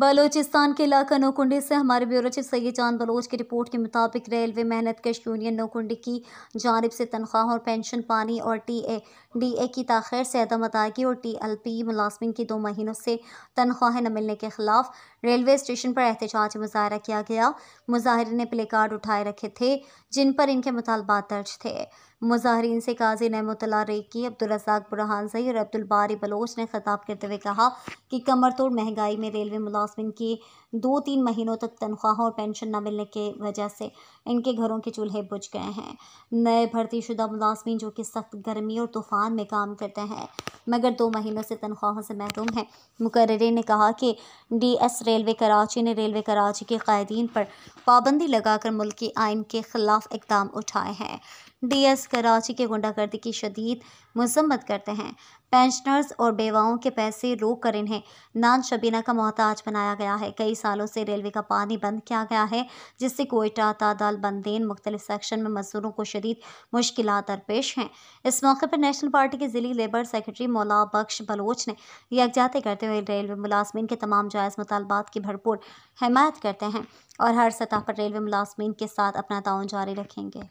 बलोचिस्तान के इलाका नोकुंडी से हमारे ब्यूरो चीफ सैद जान बलोच की रिपोर्ट के मुताबिक रेलवे मेहनत कश यूनियन नोकुंडी की जानब से तनख्वाह और पेंशन पानी और टी ए डी ए की तखिर से अदम अदायगी और टी एल पी मुलाजमिन की दो महीनों से तनख्वाहें न मिलने के खिलाफ रेलवे स्टेशन पर एहतजाज मुजाहरा किया गया मुजाहरीन ने प्ले कार्ड उठाए रखे थे जिन पर इनके मुतालबात दर्ज थे मुजाहरीन से काजी नमतला रेकी अब्दुलरजाक बुरहानजई और अब्दुलबारी बलोच ने खिताब करते हुए कहा कि कमर तोड़ महंगाई में रेलवे मुलाजम हस्बैंड की दो तीन महीनों तक तनख्वाह और पेंशन न मिलने के वजह से इनके घरों के चूल्हे बुझ गए हैं नए भर्तीशुदा मुलाजमीन जो कि सख्त गर्मी और तूफ़ान में काम करते हैं मगर दो महीनों से तनख्वाहों से महरूम हैं मुकर्रे ने कहा कि डी एस रेलवे कराची ने रेलवे कराची के क़ायदीन पर पाबंदी लगाकर मुल्क की आइन के ख़िलाफ़ इकदाम उठाए हैं डी एस कराची के गुंडागर्दी की शदीद मजम्मत करते हैं पेंशनर्स और बेवाओं के पैसे रोक कर इन्हें नान शबीना का मोहताज बनाया बनाया गया है कई सालों से रेलवे का पानी बंद किया गया है जिससे कोयटा तादाल बंदेन मुख्तलि सेक्शन में मजदूरों को शदीद मुश्किल दरपेश हैं इस मौके पर नेशनल पार्टी के ज़िली लेबर सेक्रेटरी मौला बख्श बलोच ने यकजाते करते हुए रेलवे मुलाजमीन के तमाम जायज़ मुतालबात की भरपूर हमायत करते हैं और हर सतह पर रेलवे मुलाजमीन के साथ अपना ताउन जारी रखेंगे